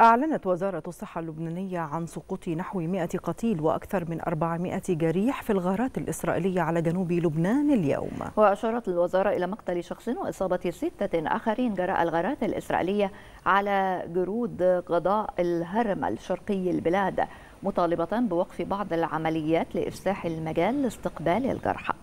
أعلنت وزارة الصحة اللبنانية عن سقوط نحو 100 قتيل وأكثر من 400 جريح في الغارات الإسرائيلية على جنوب لبنان اليوم وأشارت الوزارة إلى مقتل شخص وإصابة ستة آخرين جراء الغارات الإسرائيلية على جرود قضاء الهرم الشرقي البلاد مطالبة بوقف بعض العمليات لإفساح المجال لاستقبال الجرحى